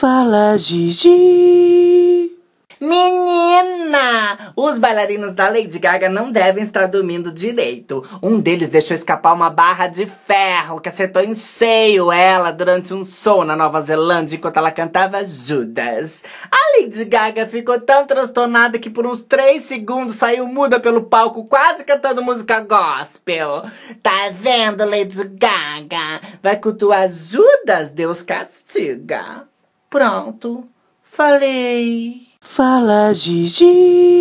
Fala, Gigi. Menina! Os bailarinos da Lady Gaga não devem estar dormindo direito. Um deles deixou escapar uma barra de ferro que acertou em cheio ela durante um show na Nova Zelândia enquanto ela cantava Judas. A Lady Gaga ficou tão transtornada que por uns 3 segundos saiu muda pelo palco quase cantando música gospel. Tá vendo, Lady Gaga? Vai cultuar Judas? Deus castiga. Pronto, falei. Fala, Gigi.